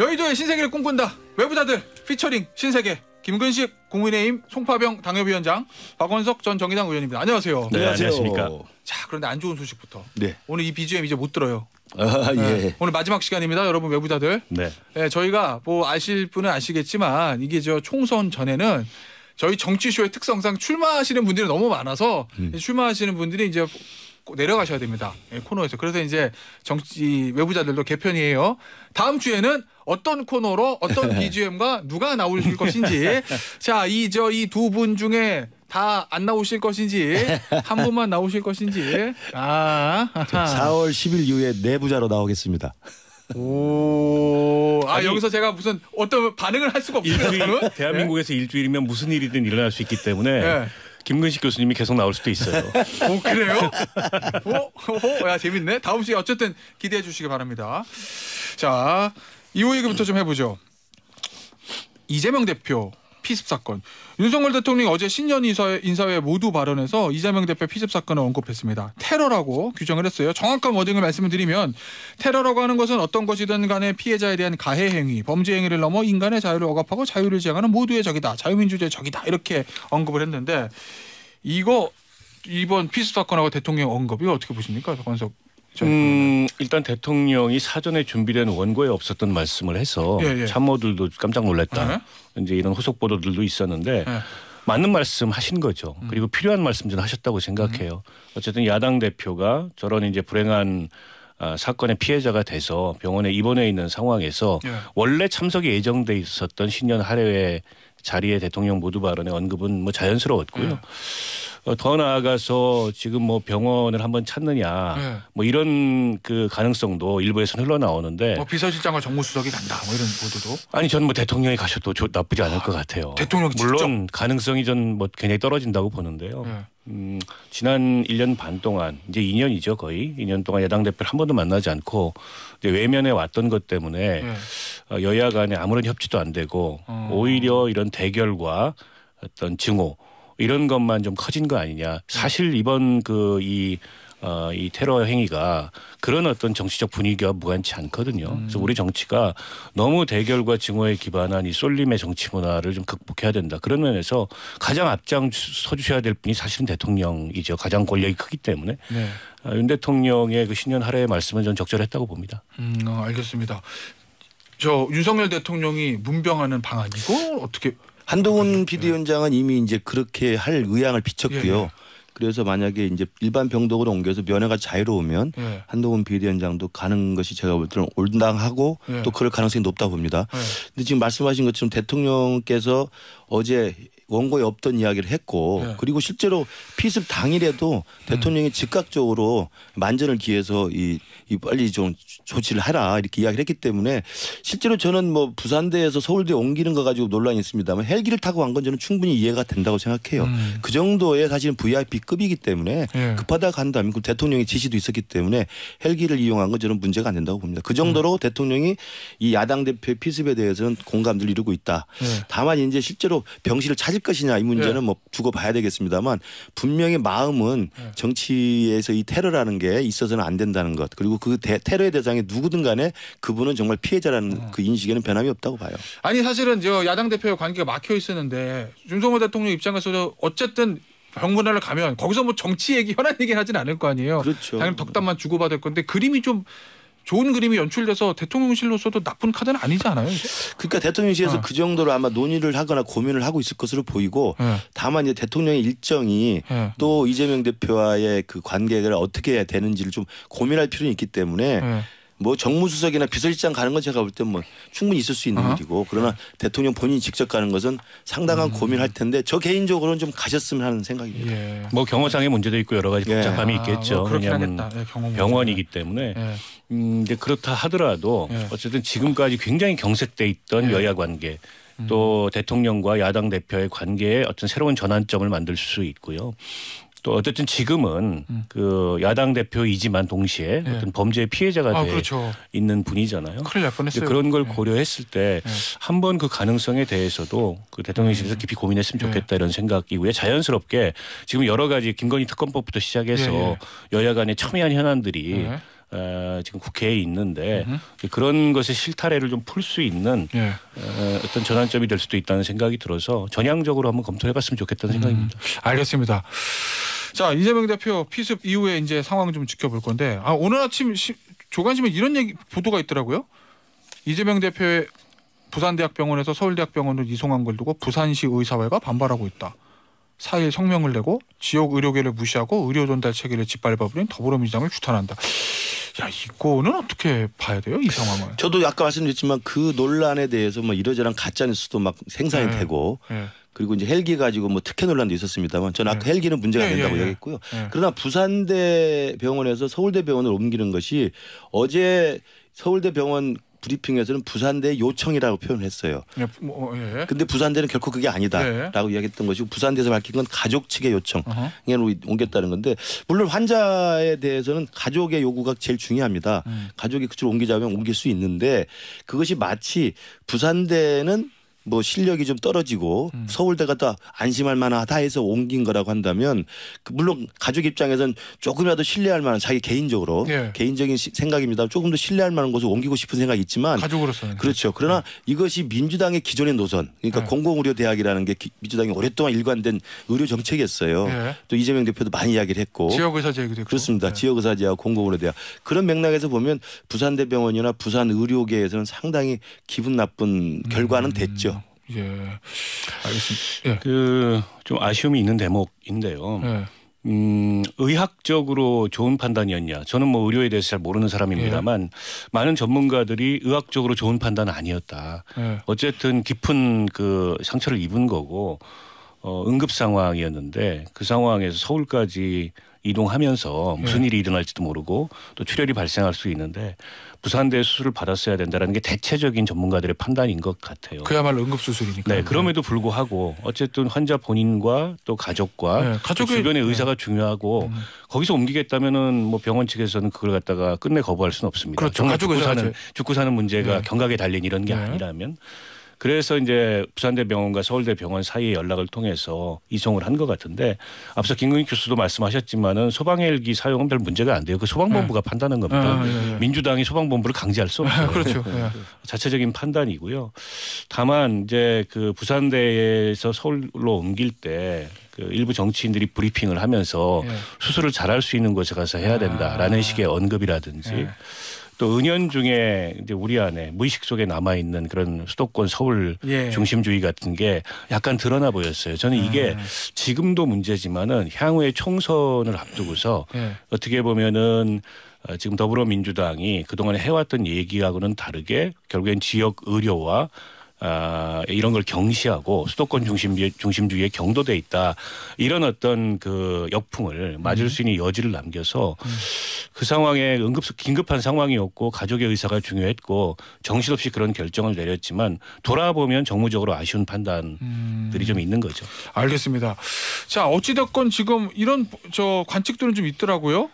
여의도의 신세계를 꿈꾼다. 외부자들 피처링 신세계. 김근식 국민의힘 송파병 당협위원장 박원석 전 정의당 의원입니다. 안녕하세요. 네, 안녕하십니까자 그런데 안 좋은 소식부터. 네. 오늘 이 BGM 이제 못 들어요. 아, 네. 예. 오늘 마지막 시간입니다, 여러분 외부자들. 네. 네. 저희가 뭐 아실 분은 아시겠지만 이게 저 총선 전에는 저희 정치쇼의 특성상 출마하시는 분들이 너무 많아서 음. 출마하시는 분들이 이제 내려가셔야 됩니다. 예, 코너에서. 그래서 이제 정치 외부자들도 개편이에요. 다음 주에는 어떤 코너로 어떤 BGM과 누가 나오실 것인지 자, 이 저 이 두 분 중에 다 안 나오실 것인지 한 분만 나오실 것인지 아. 4월 10일 이후에 내부자로 나오겠습니다. 오. 아 아니, 여기서 제가 무슨 어떤 반응을 할 수가 없어요. 일주 대한민국에서 예? 일주일이면 무슨 일이든 일어날 수 있기 때문에 예. 김근식 교수님이 계속 나올 수도 있어요. 오 어, 그래요? 오, 어? 오, 야 재밌네. 다음 주에 어쨌든 기대해 주시기 바랍니다. 자, 이호 얘기부터 좀 해보죠. 이재명 대표 피습 사건. 윤석열 대통령이 어제 신년 인사회, 인사회 모두 발언에서 이재명 대표 피습 사건을 언급했습니다. 테러라고 규정을 했어요. 정확한 워딩을 말씀드리면 테러라고 하는 것은 어떤 것이든 간에 피해자에 대한 가해 행위, 범죄 행위를 넘어 인간의 자유를 억압하고 자유를 지향하는 모두의 적이다. 자유민주주의 적이다. 이렇게 언급을 했는데 이거 이번 피습 사건하고 대통령 언급이 어떻게 보십니까? 권석 음, 일단 대통령이 사전에 준비된 원고에 없었던 말씀을 해서 예, 예. 참모들도 깜짝 놀랐다. 예. 이제 이런 후속 보도들도 있었는데 예. 맞는 말씀 하신 거죠. 음. 그리고 필요한 말씀 좀 하셨다고 생각해요. 음. 어쨌든 야당 대표가 저런 이제 불행한 아, 사건의 피해자가 돼서 병원에 입원해 있는 상황에서 예. 원래 참석이 예정돼 있었던 신년 할애회 자리에 대통령 모두 발언의 언급은 뭐 자연스러웠고요. 네. 어, 더 나아가서 지금 뭐 병원을 한번 찾느냐 네. 뭐 이런 그 가능성도 일부에서는 흘러나오는데 뭐 비서실장과 정무수석이 간다 뭐 이런 보도도 아니 저는 뭐 대통령이 가셔도 나쁘지 않을 아, 것 같아요. 대통령 물론 가능성이 전 뭐 굉장히 떨어진다고 보는데요. 네. 음, 지난 1년 반 동안 이제 2년이죠 거의 2년 동안 야당 대표를 한 번도 만나지 않고 이제 외면에 왔던 것 때문에 네. 어, 여야 간에 아무런 협치도 안 되고 음. 오히려 이런 대결과 어떤 증오 이런 것만 좀 커진 거 아니냐. 사실 이번 그이 어, 이 테러 행위가 그런 어떤 정치적 분위기와 무관치 않거든요. 음. 그래서 우리 정치가 너무 대결과 증오에 기반한 이 쏠림의 정치 문화를 좀 극복해야 된다. 그런 면에서 가장 앞장서 주셔야 될 분이 사실은 대통령이죠. 가장 권력이 크기 때문에. 네. 어, 윤 대통령의 그 신년 하례의 말씀은 전 적절했다고 봅니다. 음, 어, 알겠습니다. 저 윤석열 대통령이 문병하는 방안이고 어떻게 한동훈 네. 비대위원장은 이미 이제 그렇게 할 의향을 예, 비쳤고요. 예, 예. 그래서 만약에 이제 일반 병독으로 옮겨서 면회가 자유로우면 네. 한동훈 비대위원장도 가는 것이 제가 볼 때는 올당하고 네. 또 그럴 가능성이 높다 고 봅니다. 네. 근데 지금 말씀하신 것처럼 대통령께서 어제 원고에 없던 이야기를 했고 네. 그리고 실제로 피습 당일에도 네. 대통령이 음. 즉각적으로 만전을 기해서 이, 이 빨리 좀 조치를 하라 이렇게 이야기를 했기 때문에 실제로 저는 뭐 부산대에서 서울대 옮기는 거 가지고 논란이 있습니다만 헬기를 타고 간 건 저는 충분히 이해가 된다고 생각해요. 음. 그 정도의 사실은 VIP급이기 때문에 네. 예. 급하다 간다면 그 대통령의 지시도 있었기 때문에 헬기를 이용한 건 저는 문제가 안 된다고 봅니다. 그 정도로 음. 대통령이 이 야당 대표의 피습에 대해서는 공감을 이루고 있다. 네. 다만 이제 실제로 병실을 찾을 것이냐 이 문제는 예. 뭐 두고 봐야 되겠습니다만 분명히 마음은 예. 정치에서 이 테러라는 게 있어서는 안 된다는 것 그리고 그 대, 테러의 대상이 누구든 간에 그분은 정말 피해자라는 음. 그 인식에는 변함이 없다고 봐요. 아니 사실은 저 야당 대표의 관계가 막혀 있었는데 윤석열 대통령 입장에서도 어쨌든 병문안을 가면 거기서 뭐 정치 얘기 현안 얘기 하진 않을 거 아니에요. 그렇죠. 당연히 덕담만 주고받을 건데 그림이 좀 좋은 그림이 연출돼서 대통령실로서도 나쁜 카드는 아니지 않아요? 그러니까 대통령실에서 네. 그 정도로 아마 논의를 하거나 고민을 하고 있을 것으로 보이고 네. 다만 이제 대통령의 일정이 네. 또 이재명 대표와의 그관계를 어떻게 해야 되는지를 좀 고민할 필요는 있기 때문에 네. 뭐 정무수석이나 비서실장 가는 건 제가 볼때뭐 충분히 있을 수 있는 어? 일이고 그러나 대통령 본인이 직접 가는 것은 상당한 음. 고민할 텐데 저 개인적으로는 좀 가셨으면 하는 생각입니다. 예. 뭐 경호상의 문제도 있고 여러 가지 예. 복잡함이 예. 있겠죠. 아, 뭐 왜냐하면 예, 병원이기 때문에 예. 음, 이제 그렇다 하더라도 예. 어쨌든 지금까지 굉장히 경색돼 있던 여야 관계 음. 또 음. 대통령과 야당 대표의 관계에 어떤 새로운 전환점을 만들 수 있고요. 또 어쨌든 지금은 음. 그 야당 대표이지만 동시에 예. 어떤 범죄의 피해자가 아, 돼 그렇죠. 있는 분이잖아요. 큰일 날 뻔했어요. 그런 걸 예. 고려했을 때 예. 예. 한번 그 가능성에 대해서도 그 대통령실에서 음. 깊이 고민했으면 예. 좋겠다 이런 생각이고요. 자연스럽게 지금 여러 가지 김건희 특검법부터 시작해서 여야 간의 첨예한 현안들이 어, 지금 국회에 있는데 으흠. 그런 것의 실타래를 좀 풀 수 있는 예. 어, 어떤 전환점이 될 수도 있다는 생각이 들어서 전향적으로 한번 검토해봤으면 좋겠다는 음. 생각입니다. 알겠습니다. 자 이재명 대표 피습 이후에 이제 상황 좀 지켜볼 건데 아, 오늘 아침 시, 조간심에 이런 얘기 보도가 있더라고요. 이재명 대표의 부산대학병원에서 서울대학병원으로 이송한 걸 두고 부산시 의사회가 반발하고 있다. 4일 성명을 내고 지역 의료계를 무시하고 의료 전달 체계를 짓밟아버린 더불어민주당을 규탄한다. 야 이거는 어떻게 봐야 돼요 이 상황을? 저도 아까 말씀드렸지만 그 논란에 대해서 뭐 이러저런 가짜 뉴스도 막 생산이 네. 되고 네. 그리고 이제 헬기 가지고 뭐 특혜 논란도 있었습니다만 저는 아까 네. 헬기는 문제가 네, 된다고 예, 예. 네, 얘기했고요. 그러나 부산대 병원에서 서울대 병원을 옮기는 것이 어제 서울대 병원 브리핑에서는 부산대 요청이라고 표현을 했어요. 예, 뭐, 어, 예. 근데 부산대는 결코 그게 아니다라고 예. 이야기했던 것이고 부산대에서 밝힌 건 가족 측의 요청에 u h 옮겼다는 건데 물론 환자에 대해서는 가족의 요구가 제일 중요합니다. 음. 가족이 그쪽으로 옮기자면 옮길 수 있는데 그것이 마치 부산대는 뭐 실력이 좀 떨어지고 음. 서울대 가다 안심할 만하다 해서 옮긴 거라고 한다면 그 물론 가족 입장에서는 조금이라도 신뢰할 만한 자기 개인적으로 예. 개인적인 시, 생각입니다. 조금 더 신뢰할 만한 곳을 옮기고 싶은 생각이 있지만 가족으로서는 그렇죠. 그러나 네. 이것이 민주당의 기존의 노선 그러니까 네. 공공의료대학이라는 게 기, 민주당이 오랫동안 일관된 의료 정책이었어요. 네. 예. 또 이재명 대표도 많이 이야기를 했고 지역의사제 얘기도 했고 그렇습니다. 네. 지역의사제와 공공의료대학 그런 맥락에서 보면 부산대병원이나 부산 의료계에서는 상당히 기분 나쁜 음. 결과는 음. 됐죠. 예, 알겠습니다. 예. 그좀 아쉬움이 있는 대목인데요. 예. 음, 의학적으로 좋은 판단이었냐. 저는 뭐 의료에 대해서 잘 모르는 사람입니다만 예. 많은 전문가들이 의학적으로 좋은 판단은 아니었다. 예. 어쨌든 깊은 그 상처를 입은 거고 어, 응급 상황이었는데 그 상황에서 서울까지 이동하면서 무슨 네. 일이 일어날지도 모르고 또 출혈이 발생할 수 있는데 부산대 수술을 받았어야 된다라는 게 대체적인 전문가들의 판단인 것 같아요. 그야말로 응급 수술이니까. 네, 그럼에도 불구하고 어쨌든 환자 본인과 또 가족과 네, 가족의 주변의 네. 의사가 네. 중요하고 음. 거기서 옮기겠다면은 뭐 병원 측에서는 그걸 갖다가 끝내 거부할 수는 없습니다. 그렇죠. 가족 죽고 사는 죽고 사는 문제가 네. 경각에 달린 이런 게 네. 아니라면 그래서 이제 부산대병원과 서울대병원 사이의 연락을 통해서 이송을 한 것 같은데 앞서 김근희 교수도 말씀하셨지만은 소방헬기 사용은 별 문제가 안 돼요. 그 소방본부가 네. 판단한 겁니다. 아, 네, 네. 민주당이 소방본부를 강제할 수 없어요. 아, 그렇죠. 예. 자체적인 판단이고요. 다만 이제 그 부산대에서 서울로 옮길 때 그 일부 정치인들이 브리핑을 하면서 수술을 잘 할 수 있는 곳에 가서 해야 된다라는 아, 식의 언급이라든지 또 은연 중에 이제 우리 안에 무의식 속에 남아 있는 그런 수도권 서울 예. 중심주의 같은 게 약간 드러나 보였어요. 저는 이게 아. 지금도 문제지만은 향후에 총선을 앞두고서 예. 어떻게 보면은 어, 지금 더불어민주당이 그동안 해왔던 얘기하고는 다르게 결국엔 지역 의료와 아, 이런 걸 경시하고 수도권 중심 중심주의에 경도돼 있다 이런 어떤 그 역풍을 맞을 수 있는 여지를 남겨서 음. 그 상황에 응급 긴급한 상황이었고 가족의 의사가 중요했고 정신없이 그런 결정을 내렸지만 돌아보면 정무적으로 아쉬운 판단들이 음. 좀 있는 거죠. 알겠습니다. 자 어찌 됐건 지금 이런 저 관측들은 좀 있더라고요.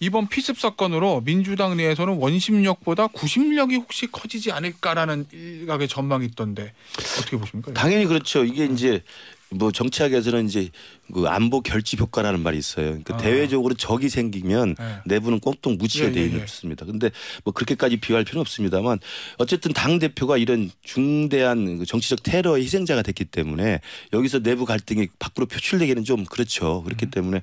이번 피습 사건으로 민주당 내에서는 원심력보다 구심력이 혹시 커지지 않을까라는 일각의 전망이 있던데 어떻게 보십니까? 당연히 그렇죠. 이게 이제 뭐 정치학에서는 이제 그 안보 결집 효과라는 말이 있어요. 그러니까 아. 대외적으로 적이 생기면 네. 내부는 꼭뚱 무치게 예, 돼 예, 있습니다. 예. 그런데 뭐 그렇게까지 비유할 필요는 없습니다만 어쨌든 당 대표가 이런 중대한 그 정치적 테러의 희생자가 됐기 때문에 여기서 내부 갈등이 밖으로 표출되기는 좀 그렇죠. 그렇기 음. 때문에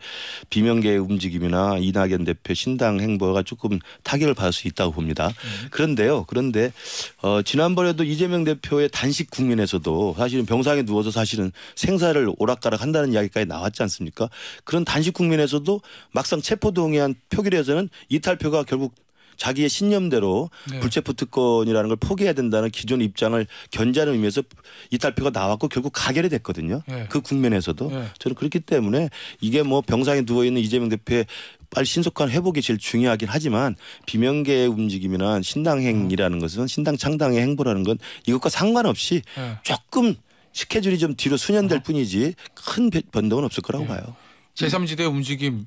비명계의 움직임이나 이낙연 대표 신당 행보가 조금 타격을 받을 수 있다고 봅니다. 음. 그런데요. 그런데 어, 지난번에도 이재명 대표의 단식 국민에서도 사실은 병상에 누워서 사실은 생사를 오락가락 한다는 이야기까지 나왔지 않습니까? 그런 단식 국면에서도 막상 체포동의안 표결에서는 이탈표가 결국 자기의 신념대로 네. 불체포 특권이라는 걸 포기해야 된다는 기존 입장을 견제하는 의미에서 이탈표가 나왔고 결국 가결이 됐거든요. 네. 그 국면에서도 네. 저는 그렇기 때문에 이게 뭐 병상에 누워 있는 이재명 대표의 빨리 신속한 회복이 제일 중요하긴 하지만 비명계의 움직임이나 신당 행이라는 것은 신당 창당의 행보라는 건 이것과 상관없이 네. 조금 스케줄이 좀 뒤로 순년될 아. 뿐이지 큰 변동은 없을 거라고 네. 봐요. 제3지대 움직임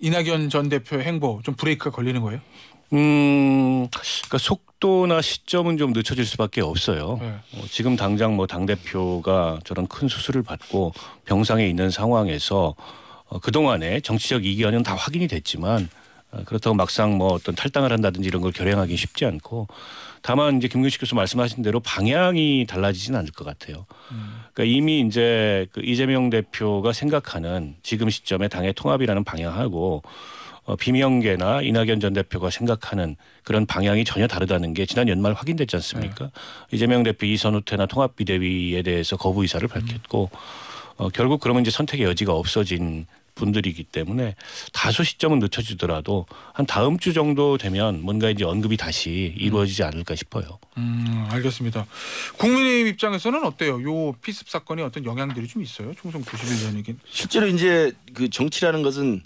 이낙연 전대표 행보 좀 브레이크가 걸리는 거예요? 음, 그러니까 속도나 시점은 좀 늦춰질 수밖에 없어요. 네. 어, 지금 당장 뭐 당 대표가 저런 큰 수술을 받고 병상에 있는 상황에서 어, 그 동안에 정치적 이견은 다 확인이 됐지만 어, 그렇다고 막상 뭐 어떤 탈당을 한다든지 이런 걸 결행하기 쉽지 않고 다만 이제 김근식 교수 말씀하신 대로 방향이 달라지진 않을 것 같아요. 그러니까 이미 이제 그 이재명 대표가 생각하는 지금 시점에 당의 통합이라는 방향하고 어, 비명계나 이낙연 전 대표가 생각하는 그런 방향이 전혀 다르다는 게 지난 연말 확인됐지 않습니까? 네. 이재명 대표 이선우태나 통합 비대위에 대해서 거부 의사를 밝혔고 음. 어, 결국 그러면 이제 선택의 여지가 없어진 분들이기 때문에 다소 시점은 늦춰지더라도 한 다음 주 정도 되면 뭔가 이제 언급이 다시 음. 이루어지지 않을까 싶어요. 음, 알겠습니다. 국민의힘 입장에서는 어때요? 요 피습 사건이 어떤 영향들이 좀 있어요? 총선 91년이긴. 실제로 이제 그 정치라는 것은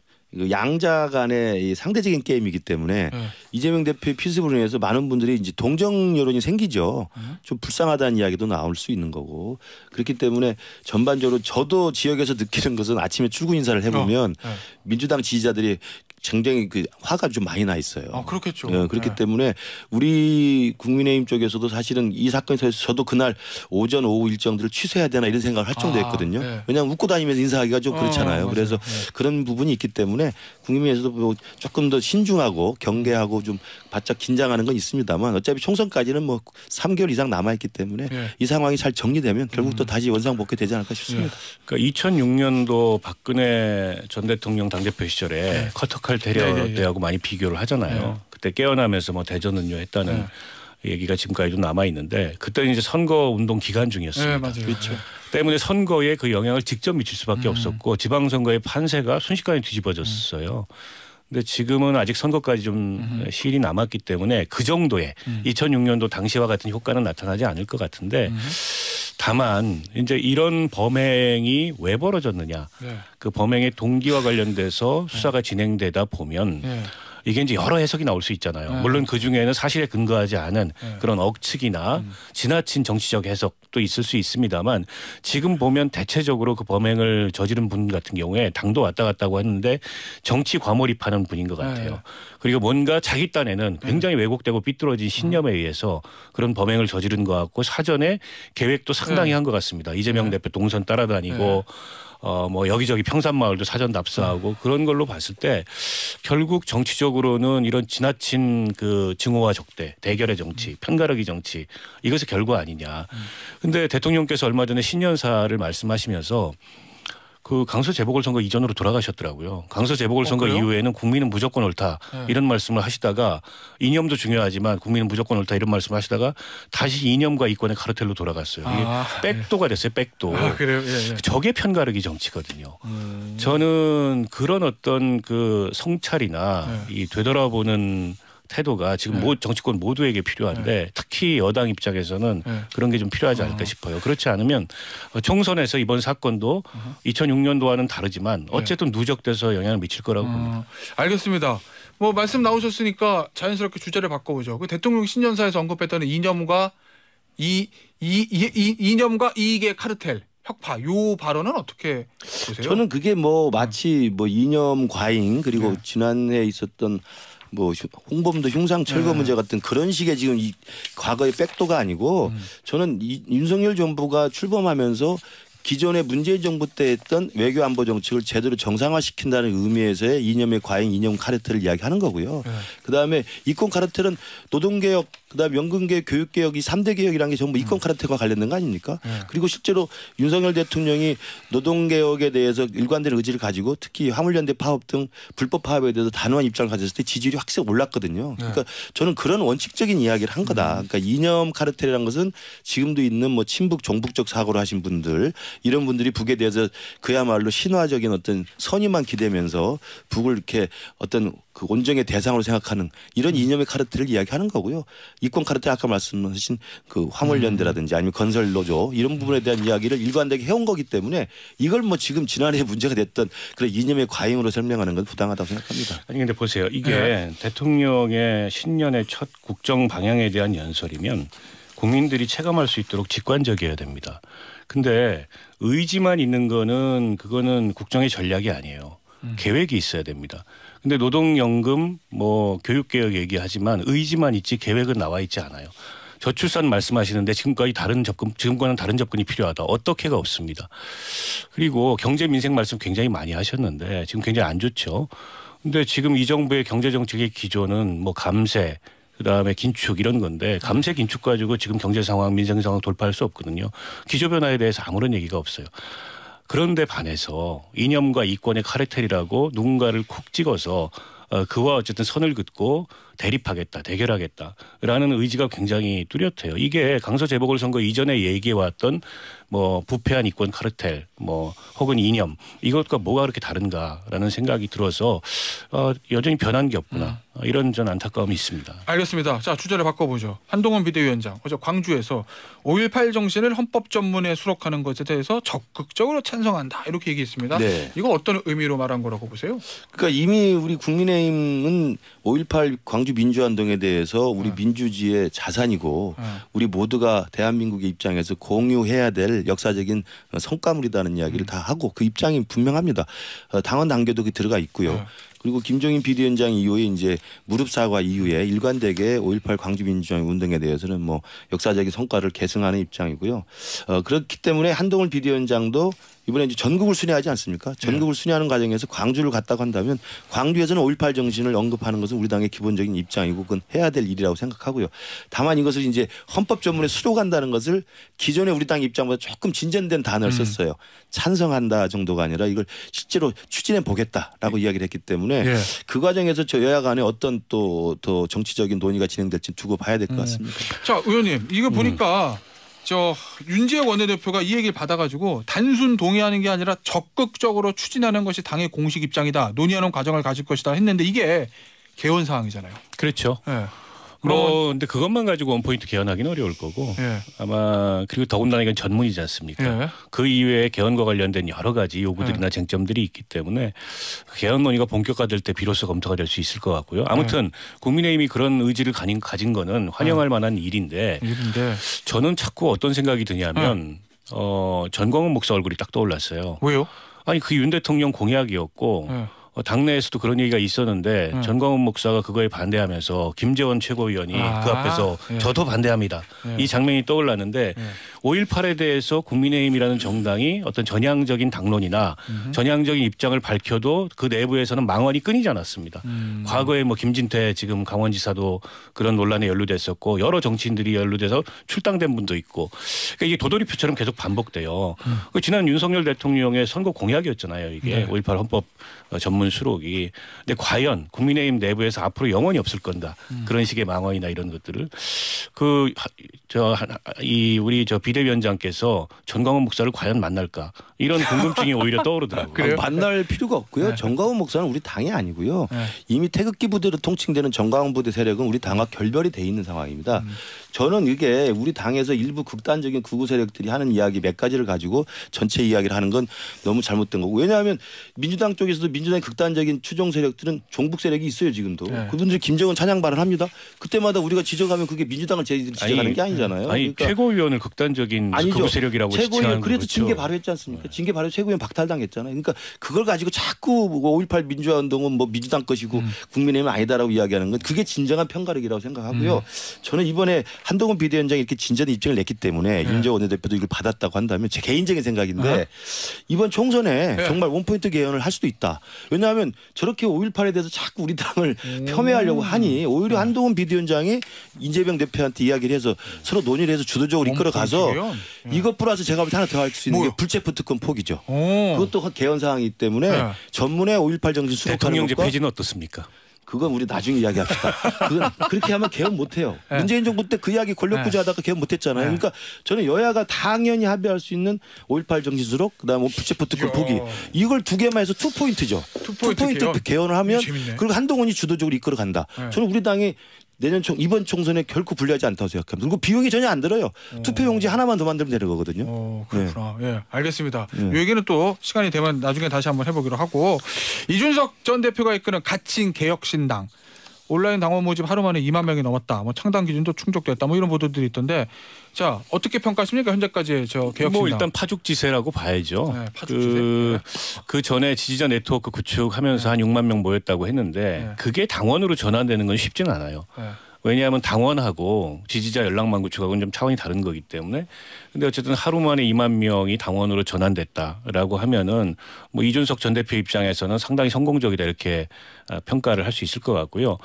양자 간의 이 상대적인 게임이기 때문에 네. 이재명 대표의 피습으로 인해서 많은 분들이 이제 동정 여론이 생기죠. 네. 좀 불쌍하다는 이야기도 나올 수 있는 거고 그렇기 때문에 전반적으로 저도 지역에서 느끼는 것은 아침에 출근 인사를 해보면 어. 네. 민주당 지지자들이 굉장히 그 화가 좀 많이 나 있어요. 아, 그렇겠죠. 예, 그렇기 네. 때문에 우리 국민의힘 쪽에서도 사실은 이 사건에 서 저도 그날 오전 오후 일정들을 취소해야 되나 이런 생각을 할 정도 였거든요 아, 네. 왜냐하면 웃고 다니면서 인사하기가 좀 어, 그렇잖아요. 어, 그래서 네. 그런 부분이 있기 때문에 국민의힘에서도 뭐 조금 더 신중하고 경계하고 좀 바짝 긴장하는 건 있습니다만 어차피 총선까지는 뭐 3개월 이상 남아있기 때문에 네. 이 상황이 잘 정리되면 결국 음. 또 다시 원상복귀 되지 않을까 싶습니다. 네. 그러니까 2006년도 박근혜 전 대통령 당대표 시절에 네. 커터칼 로컬 테러 네, 때하고 네, 네. 많이 비교를 하잖아요. 네. 그때 깨어나면서 뭐 대전은요 했다는 얘기가 지금까지도 남아 있는데 그때는 이제 선거 운동 기간 중이었습니다. 네, 요 그렇죠. 때문에 선거에 그 영향을 직접 미칠 수밖에 음. 없었고 지방 선거의 판세가 순식간에 뒤집어졌어요. 음. 근데 지금은 아직 선거까지 좀 음. 시일이 남았기 때문에 그 정도의 2006년도 음. 당시와 같은 효과는 나타나지 않을 것 같은데 음. 다만 이제 이런 범행이 왜 벌어졌느냐 네. 그 범행의 동기와 관련돼서 수사가 진행되다 보면 네. 이게 이제 여러 해석이 나올 수 있잖아요. 네. 물론 그 그렇죠. 중에는 사실에 근거하지 않은 네. 그런 억측이나 음. 지나친 정치적 해석도 있을 수 있습니다만 지금 보면 대체적으로 그 범행을 저지른 분 같은 경우에 당도 왔다 갔다고 했는데 정치 과몰입하는 분인 것 네. 같아요. 네. 그리고 뭔가 자기 딴에는 네. 굉장히 왜곡되고 삐뚤어진 음. 신념에 의해서 그런 범행을 저지른 것 같고 사전에 계획도 상당히 네. 한것 같습니다. 이재명 대표 동선 따라다니고 어뭐 여기저기 평산마을도 사전 답사하고 그런 걸로 봤을 때 결국 정치적으로는 이런 지나친 그 증오와 적대, 대결의 정치, 편가르기 정치 이것의 결과 아니냐. 근데 대통령께서 얼마 전에 신년사를 말씀하시면서 그 강서 재보궐선거 이전으로 돌아가셨더라고요. 강서 재보궐선거 어, 이후에는 국민은 무조건 옳다 네. 이런 말씀을 하시다가 이념도 중요하지만 국민은 무조건 옳다 이런 말씀을 하시다가 다시 이념과 이권의 카르텔로 돌아갔어요. 이게 아, 예. 백도가 됐어요. 백도. 아, 그래요? 예, 예. 적의 편가르기 정치거든요. 음. 저는 그런 어떤 그 성찰이나 예. 이 되돌아보는 태도가 지금 네. 정치권 모두에게 필요한데 네. 특히 여당 입장에서는 네. 그런 게 좀 필요하지 아. 않을까 어. 싶어요. 그렇지 않으면 어, 총선에서 이번 사건도 어. 2006년도와는 다르지만 네. 어쨌든 누적돼서 영향을 미칠 거라고 어. 봅니다. 알겠습니다. 뭐 말씀 나오셨으니까 자연스럽게 주제를 바꿔보죠. 그 대통령 신년사에서 언급했다는 이념과 이, 이, 이, 이 이념과 이익의 카르텔. 혁파 요 발언은 어떻게 보세요? 저는 그게 뭐 마치 음. 뭐 이념 과잉 그리고 네. 지난해 있었던 뭐 홍범도 흉상 철거 네. 문제 같은 그런 식의 지금 이 과거의 백도가 아니고 음. 저는 이, 윤석열 정부가 출범하면서 기존의 문재인 정부 때 했던 외교 안보 정책을 제대로 정상화시킨다는 의미에서의 이념의 과잉 이념 카르텔을 이야기하는 거고요. 네. 그다음에 이권 카르텔은 노동개혁 그다음 연금계 교육개혁이 삼대 개혁이라는 게 전부 이권 음. 카르텔과 관련된 거 아닙니까? 네. 그리고 실제로 윤석열 대통령이 노동개혁에 대해서 일관된 의지를 가지고 특히 화물연대 파업 등 불법 파업에 대해서 단호한 입장을 가졌을 때 지지율이 확실히 올랐거든요. 네. 그러니까 저는 그런 원칙적인 이야기를 한 거다. 음. 그러니까 이념 카르텔이라는 것은 지금도 있는 뭐 친북 종북적 사고를 하신 분들 이런 분들이 북에 대해서 그야말로 신화적인 어떤 선임만 기대면서 북을 이렇게 어떤 그 온정의 대상으로 생각하는 이런 음. 이념의 카르텔을 이야기하는 거고요. 이권 카르텔 아까 말씀하신 그 화물연대라든지 음. 아니면 건설 노조 이런 음. 부분에 대한 이야기를 일관되게 해온 거기 때문에 이걸 뭐 지금 지난해 문제가 됐던 그런 이념의 과잉으로 설명하는 건 부당하다고 생각합니다. 아니 근데 보세요. 이게 네. 대통령의 신년의 첫 국정 방향에 대한 연설이면 국민들이 체감할 수 있도록 직관적이어야 됩니다. 근데 의지만 있는 거는 그거는 국정의 전략이 아니에요. 음. 계획이 있어야 됩니다. 근데 노동연금 뭐 교육개혁 얘기하지만 의지만 있지 계획은 나와 있지 않아요. 저출산 말씀하시는데 지금까지 다른 접근, 지금과는 다른 접근이 필요하다. 어떻게가 없습니다. 그리고 경제 민생 말씀 굉장히 많이 하셨는데 지금 굉장히 안 좋죠. 근데 지금 이 정부의 경제 정책의 기조는 뭐 감세, 그다음에 긴축 이런 건데 감세 긴축 가지고 지금 경제 상황, 민생 상황 돌파할 수 없거든요. 기조 변화에 대해서 아무런 얘기가 없어요. 그런데 반해서 이념과 이권의 카르텔이라고 누군가를 콕 찍어서 어, 그와 어쨌든 선을 긋고 대립하겠다, 대결하겠다라는 의지가 굉장히 뚜렷해요. 이게 강서 재보궐 선거 이전에 얘기해 왔던 뭐 부패한 이권 카르텔, 뭐 혹은 이념 이것과 뭐가 그렇게 다른가라는 생각이 들어서 어, 여전히 변한 게 없구나 음. 어, 이런 전 안타까움이 있습니다. 알겠습니다. 자 주제를 바꿔보죠. 한동훈 비대위원장 어제 광주에서 5.18 정신을 헌법 전문에 수록하는 것에 대해서 적극적으로 찬성한다 이렇게 얘기했습니다. 네. 이거 어떤 의미로 말한 거라고 보세요? 그러니까 이미 우리 국민의힘은 5.18광 광주 민주화운동에 대해서 우리 네. 민주주의의 자산이고 네. 우리 모두가 대한민국의 입장에서 공유해야 될 역사적인 성과물이라는 이야기를 음. 다 하고 그 입장이 분명합니다. 당원 어, 당규도 그 들어가 있고요. 네. 그리고 김종인 비대위원장 이후에 이제 무릎 사과 이후에 일관되게 5.18 광주민주화운동에 대해서는 뭐 역사적인 성과를 계승하는 입장이고요. 어, 그렇기 때문에 한동훈 비대위원장도 이번에 이제 전국을 순회하지 않습니까? 네. 전국을 네. 순회하는 과정에서 광주를 갔다고 한다면 광주에서는 5.18 정신을 언급하는 것은 우리 당의 기본적인 입장이고 그건 해야 될 일이라고 생각하고요. 다만 이것을 이제 헌법 전문에 수록한다는 것을 기존의 우리 당 입장보다 조금 진전된 단어를 음. 썼어요. 찬성한다 정도가 아니라 이걸 실제로 추진해 보겠다라고 네. 이야기를 했기 때문에 네. 그 과정에서 저 여야 간에 어떤 또, 또 정치적인 논의가 진행될지 두고 봐야 될것 음. 같습니다. 음. 자, 의원님, 이거 보니까 음. 저 윤지혁 원내대표가 이 얘기를 받아가지고 단순 동의하는 게 아니라 적극적으로 추진하는 것이 당의 공식 입장이다. 논의하는 과정을 가질 것이다 했는데 이게 개헌 사항이잖아요. 그렇죠. 네. 그런데 그것만 가지고 원포인트 개헌하기는 어려울 거고 예. 아마 그리고 더군다나 이건 전문이지 않습니까? 예. 그 이외에 개헌과 관련된 여러 가지 요구들이나 예. 쟁점들이 있기 때문에 개헌 논의가 본격화될 때 비로소 검토가 될 수 있을 것 같고요. 아무튼 예. 국민의힘이 그런 의지를 가진, 가진 거는 환영할 예. 만한 일인데, 일인데, 저는 자꾸 어떤 생각이 드냐면 어, 전광훈 목사 얼굴이 딱 떠올랐어요. 왜요? 아니 그 윤 대통령 공약이었고. 어, 당내에서도 그런 얘기가 있었는데 음. 전광훈 목사가 그거에 반대하면서 김재원 최고위원이 아, 그 앞에서 예. 저도 반대합니다. 예. 이 장면이 떠올랐는데 예. 5.18에 대해서 국민의힘이라는 정당이 어떤 전향적인 당론이나 음흠. 전향적인 입장을 밝혀도 그 내부에서는 망언이 끊이지 않았습니다. 음. 과거에 뭐 김진태 지금 강원지사도 그런 논란에 연루됐었고 여러 정치인들이 연루돼서 출당된 분도 있고 그러니까 이게 도돌이 표처럼 계속 반복돼요. 음. 그 지난 윤석열 대통령의 선거 공약이었잖아요. 이게 네. 5.18 헌법 어, 전문 수록이. 근데 과연 국민의힘 내부에서 앞으로 영원히 없을 건다. 음. 그런 식의 망언이나 이런 것들을 그 저 이 우리 저 비. 비대위원장께서 전광훈 목사를 과연 만날까 이런 궁금증이 오히려 떠오르더라고요. 아, 만날 필요가 없고요. 네. 전광훈 목사는 우리 당이 아니고요. 네. 이미 태극기 부대로 통칭되는 전광훈 부대 세력은 우리 당과 결별이 돼 있는 상황입니다. 음. 저는 이게 우리 당에서 일부 극단적인 구구 세력들이 하는 이야기 몇 가지를 가지고 전체 이야기를 하는 건 너무 잘못된 거고 왜냐하면 민주당 쪽에서도 민주당의 극단적인 추종 세력들은 종북 세력이 있어요 지금도 네. 그분들 김정은 찬양발언 합니다. 그때마다 우리가 지적하면 그게 민주당을 저희 지적하는 아니, 게 아니잖아요. 아니 그러니까 최고위원을 극단적인 아니죠. 극우 세력이라고 최고위원 그래도 그렇죠. 징계 바로 했지 않습니까? 네. 징계 바로 최고위원 박탈당했잖아요. 그러니까 그걸 가지고 자꾸 5.18 뭐 민주화 운동은 뭐 민주당 것이고 음. 국민의힘 은 아니다라고 이야기하는 건 그게 진정한 편가르기라고 생각하고요. 음. 저는 이번에 한동훈 비대위원장이 이렇게 진전의 입장을 냈기 때문에 네. 윤재원 내대표도 이걸 받았다고 한다면 제 개인적인 생각인데 아하. 네. 이번 총선에 네. 정말 원포인트 개헌을 할 수도 있다. 왜냐하면 저렇게 5.18에 대해서 자꾸 우리 당을 음. 폄훼하려고 하니 오히려 네. 한동훈 비대위원장이 인재병 대표한테 이야기를 해서 서로 논의를 해서 주도적으로 이끌어가서 네. 이것 플러스 제가 볼때 하나 더 할 수 있는 뭐요? 게 불체포 특권 포기죠. 오. 그것도 개헌 사항이기 때문에 전문의 5.18 정신 수록하는 것과 대통령제 폐지는 어떻습니까? 그건 우리 나중에 이야기합시다. 그건 그렇게 하면 개헌 못해요. 네. 문재인 정부 때 그 이야기 권력구조 네. 하다가 개헌 못했잖아요. 네. 그러니까 저는 여야가 당연히 합의할 수 있는 5.18 정신수록 그다음에 부채포트권 뭐 포기 이걸 두 개만 해서 투포인트죠. 투포인트, 포인트 개헌. 개헌을 하면 재밌네. 그리고 한동훈이 주도적으로 이끌어간다. 네. 저는 우리 당이 내년 총 이번 총선에 결코 불리하지 않다고 생각합니다. 그리고 비용이 전혀 안 들어요. 어. 투표용지 하나만 더 만들면 되는 거거든요. 어, 예. 그렇구나. 네. 예, 알겠습니다. 네. 예. 이 얘기는 또 시간이 되면 나중에 다시 한번 해보기로 하고 이준석 전 대표가 이끄는 갇힌 개혁신당 온라인 당원 모집 하루 만에 2만 명이 넘었다. 뭐 창당 기준도 충족됐다. 뭐 이런 보도들이 있던데 자 어떻게 평가하십니까 현재까지 저 개혁 뭐 일단 파죽지세라고 봐야죠. 네, 파죽지세. 그, 네. 그 전에 지지자 네트워크 구축하면서 네. 한 6만 명 모였다고 했는데 네. 그게 당원으로 전환되는 건쉽지는 않아요. 네. 왜냐하면 당원하고 지지자 연락만 구축하고는 좀 차원이 다른 거기 때문에 근데 어쨌든 하루 만에 2만 명이 당원으로 전환됐다라고 하면은 뭐 이준석 전 대표 입장에서는 상당히 성공적이다 이렇게 아, 평가를 할 수 있을 것 같고요.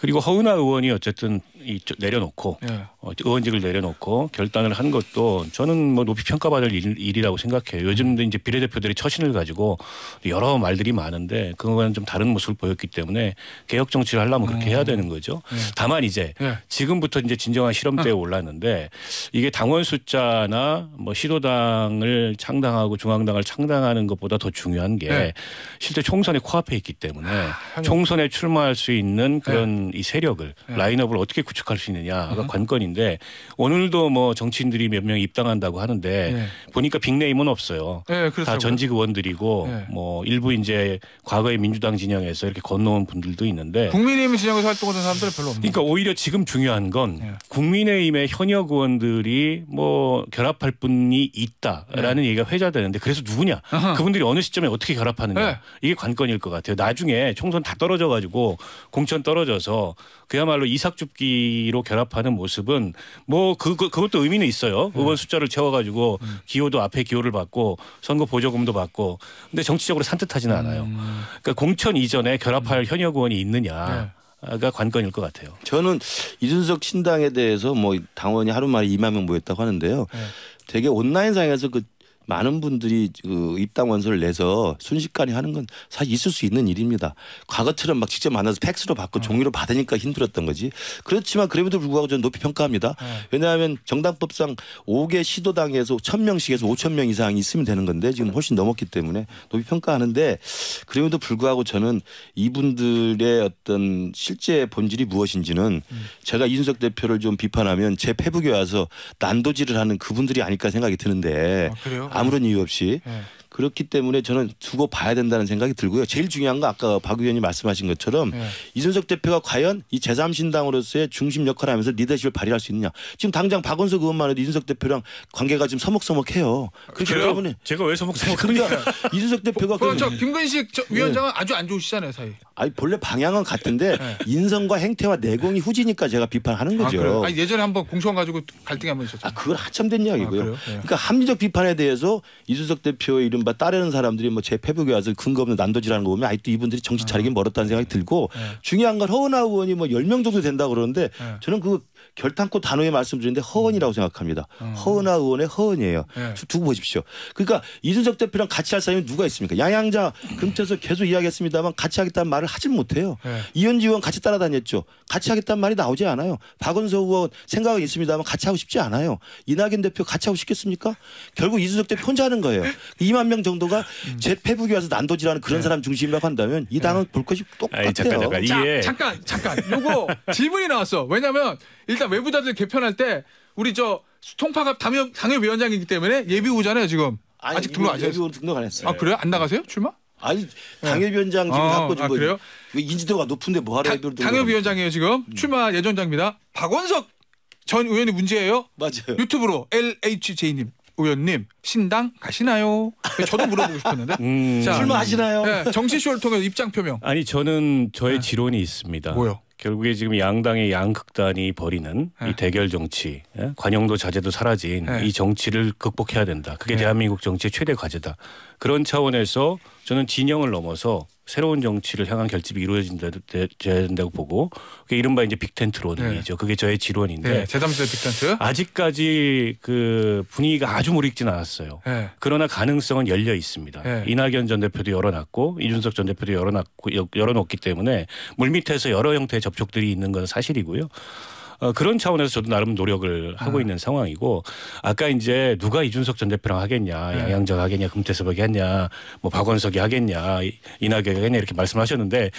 그리고 허은하 의원이 어쨌든 이 내려놓고 예. 어, 의원직을 내려놓고 결단을 한 것도 저는 뭐 높이 평가받을 일, 이라고 생각해요. 요즘도 이제 비례대표들이 처신을 가지고 여러 말들이 많은데 그거는 좀 다른 모습을 보였기 때문에 개혁 정치를 하려면 그렇게 해야 음. 되는 거죠. 예. 다만 이제 예. 지금부터 이제 진정한 실험때에 음. 올랐는데 이게 당원 숫자나 뭐 시도당을 창당하고 중앙당을 창당하는 것보다 더 중요한 게 예. 실제 총선에 코앞에 있기 때문에 아, 총선에 출마할 수 있는 그런 예. 이 세력을 예. 라인업을 어떻게 구축할 수 있느냐가 음. 관건인데 오늘도 뭐 정치인들이 몇 명 입당한다고 하는데 네. 보니까 빅네임은 없어요. 네, 다 전직 의원들이고 네. 뭐 일부 이제 과거의 민주당 진영에서 이렇게 건너온 분들도 있는데 국민의힘 진영에서 활동하는 사람들은 별로 없는 그러니까 오히려 지금 중요한 건 국민의힘의 현역 의원들이 뭐 결합할 분이 있다라는 얘기가 회자되는데 그래서 누구냐 아하. 그분들이 어느 시점에 어떻게 결합하느냐 이게 관건일 것 같아요. 나중에 총선 다 떨어져 가지고 공천 떨어져서 그야말로 이삭 줍기 비대로 결합하는 모습은 뭐 그 그, 그것도 의미는 있어요. 의원 네. 숫자를 채워가지고 음. 기호도 앞에 기호를 받고 선거 보조금도 받고 근데 정치적으로 산뜻하지는 않아요. 음. 그러니까 공천 이전에 결합할 음. 현역 의원이 있느냐. 가 네. 관건일 것 같아요. 저는 이준석 신당에 대해서 뭐 당원이 하루 만에 2만 명 모였다고 하는데요. 네. 되게 온라인상에서 그 많은 분들이 그 입당 원서를 내서 순식간에 하는 건 사실 있을 수 있는 일입니다. 과거처럼 막 직접 만나서 팩스로 받고 어. 종이로 받으니까 힘들었던 거지. 그렇지만 그럼에도 불구하고 저는 높이 평가합니다. 어. 왜냐하면 정당법상 5개 시도당에서 1 0 0 0명씩해서 5000명 이상이 있으면 되는 건데 지금 훨씬 넘었기 때문에 높이 평가하는데 그럼에도 불구하고 저는 이분들의 어떤 실제 본질이 무엇인지는 음. 제가 이준석 대표를 좀 비판하면 제 페북에 와서 난도질을 하는 그분들이 아닐까 생각이 드는데 아, 아무런 이유 없이 예. 그렇기 때문에 저는 두고 봐야 된다는 생각이 들고요. 제일 중요한 건 아까 박 의원이 말씀하신 것처럼 네. 이준석 대표가 과연 이 제3신당으로서의 중심 역할을 하면서 리더십을 발휘할 수 있느냐. 지금 당장 박원석 의원만 해도 이준석 대표랑 관계가 지금 서먹서먹해요. 그렇기 그래요? 때문에 제가 왜 서먹서먹합니까? 그러니까 이준석 대표가 그럼 저 김근식 저 위원장은 네. 아주 안 좋으시잖아요, 사이. 아니 본래 방향은 같은데 네. 인성과 행태와 내공이 후지니까 제가 비판하는 아, 거죠. 아, 아니, 예전에 한번 공천 가지고 갈등이 한번 있었죠. 아, 그걸하참된 이야기고요. 아, 그러니까 합리적 비판에 대해서 이준석 대표의 이름 이른바 따르는 사람들이 뭐제 페북에 와서 근거 없는 난도질하는 거 보면 아직도 이분들이 정신 차리긴 아. 멀었다는 생각이 들고 네. 중요한 건 허은하 의원이 뭐1 0명 정도 된다 그러는데 네. 저는 그 결단코 단호히 말씀드리는데 허언이라고 생각합니다. 음. 음. 허은하 의원의 허언이에요. 네. 예. 두고 보십시오. 그러니까 이준석 대표랑 같이 할 사람이 누가 있습니까? 양양자 금태서 계속 이야기했습니다만 같이 하겠다는 말을 하질 못해요. 네. 예. 이현지 의원 같이 따라다녔죠. 같이 하겠다는 말이 나오지 않아요. 박은석 의원 생각은 있습니다만 같이 하고 싶지 않아요. 이낙연 대표 같이 하고 싶겠습니까? 결국 이준석 대표 혼자 하는 거예요. 2만 명 정도가 음. 제패북이 와서 난도질하는 그런 네. 사람 중심이라고 한다면 이 당은 볼 것이 똑같아요. 아니, 잠깐 잠깐 이게... 자, 잠깐 잠깐 요거 질문이 나왔어. 왜냐면 일 일단 외부자들 개편할 때 우리 저 통파갑 당협 당협위원장이기 때문에 예비 후보잖아요 지금. 아니, 아직 등록 안 했어요. 등록 안 했어요. 아 그래요? 안 나가세요? 출마? 아니 네. 당협위원장 지금 아, 갖고 준 아, 거죠. 그래요? 그 인지도가 높은데 뭐 하래 당협위원장이에요 지금 음. 출마 예정장입니다. 박원석 전 의원이 문제예요. 맞아요. 유튜브로 LHJ님 의원님 신당 가시나요? 저도 물어보고 싶었는데 음. 자, 출마하시나요? 네, 정치쇼를 통해 입장 표명. 아니 저는 저의 네. 지론이 있습니다. 뭐요? 결국에 지금 양당의 양극단이 벌이는 네. 이 대결 정치, 예? 관용도 자제도 사라진 네. 이 정치를 극복해야 된다. 그게 네. 대한민국 정치의 최대 과제다. 그런 차원에서 저는 진영을 넘어서 새로운 정치를 향한 결집이 이루어져야 진 된다고 보고 그게 이른바 이제 빅텐트론이죠. 네. 그게 저의 지론인데 네. 제삼수 빅텐트 아직까지 그 분위기가 아주 무리익진 않았어요. 네. 그러나 가능성은 열려 있습니다. 네. 이낙연 전 대표도 열어놨고 이준석 전 대표도 열어놨고 열어놓기 때문에 물밑에서 여러 형태의 접촉들이 있는 건 사실이고요. 어, 그런 차원에서 저도 나름 노력을 하고 음. 있는 상황이고 아까 이제 누가 이준석 전 대표랑 하겠냐, 네. 양양적 하겠냐, 금태섭에게 냐뭐 박원석이 하겠냐, 이낙연이 하겠냐 이렇게 말씀하셨는데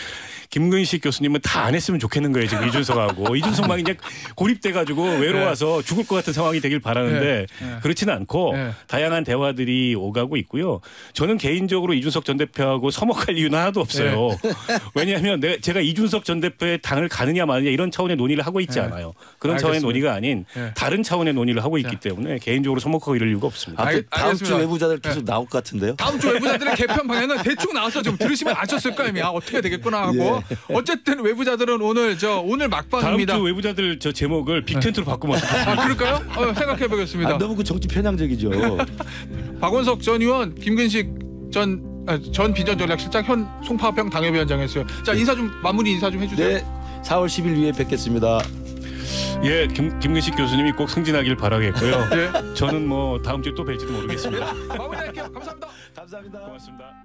김근식 교수님은 다 안 했으면 좋겠는 거예요 지금 이준석하고 이준석만 이제 고립돼 가지고 외로워서 네. 죽을 것 같은 상황이 되길 바라는데 네. 네. 그렇지는 않고 네. 다양한 대화들이 오가고 있고요. 저는 개인적으로 이준석 전 대표하고 서먹할 이유는 하나도 없어요. 네. 왜냐하면 내가 제가 이준석 전 대표의 당을 가느냐 마느냐 이런 차원의 논의를 하고 있지 않아요. 그런 차원의 논의가 아닌 예. 다른 차원의 논의를 하고 있기 자. 때문에 개인적으로 손목하고 이럴 이유가 없습니다. 알, 다음 알겠습니다. 주 외부자들 예. 계속 예. 나올 것 같은데요. 다음 주 외부자들의 개편 방향은 대충 나와서 좀 들으시면 아셨을까 이미 아 어떻게 되겠구나 하고 예. 어쨌든 외부자들은 오늘 저 오늘 막방입니다. 다음 주 외부자들 저 제목을 빅텐트로 예. 바꾸면 아, 그럴까요? 어, 생각해 보겠습니다. 아, 너무 그 정치 편향적이죠. 박원석 전 의원, 김근식 전, 아, 전 비전전략실장 현 송파병 당협위원장이었어요. 자 네. 인사 좀 마무리 인사 좀 해주세요. 네, 4월 10일 위에 뵙겠습니다. 예, 김, 김근식 교수님이 꼭 승진하길 바라겠고요. 예. 저는 뭐 다음 주에 또 뵐지도 모르겠습니다. 마무리할게요. 감사합니다. 감사합니다. 고맙습니다.